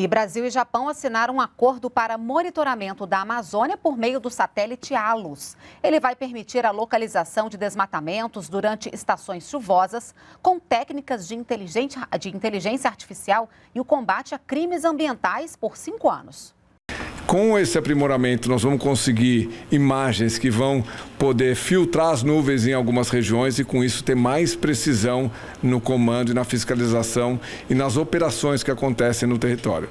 E Brasil e Japão assinaram um acordo para monitoramento da Amazônia por meio do satélite ALUS. Ele vai permitir a localização de desmatamentos durante estações chuvosas, com técnicas de, de inteligência artificial e o combate a crimes ambientais por cinco anos. Com esse aprimoramento, nós vamos conseguir imagens que vão poder filtrar as nuvens em algumas regiões e, com isso, ter mais precisão no comando e na fiscalização e nas operações que acontecem no território.